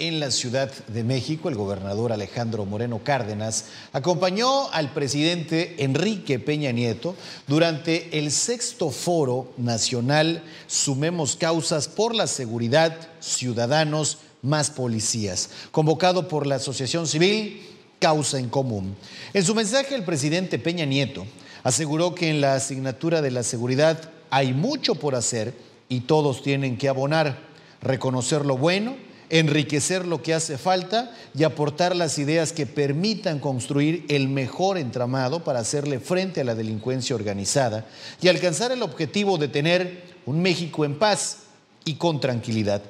en la Ciudad de México, el gobernador Alejandro Moreno Cárdenas acompañó al presidente Enrique Peña Nieto durante el sexto foro nacional Sumemos Causas por la Seguridad, Ciudadanos, más Policías, convocado por la Asociación Civil Causa en Común. En su mensaje, el presidente Peña Nieto aseguró que en la asignatura de la seguridad hay mucho por hacer y todos tienen que abonar, reconocer lo bueno enriquecer lo que hace falta y aportar las ideas que permitan construir el mejor entramado para hacerle frente a la delincuencia organizada y alcanzar el objetivo de tener un México en paz y con tranquilidad.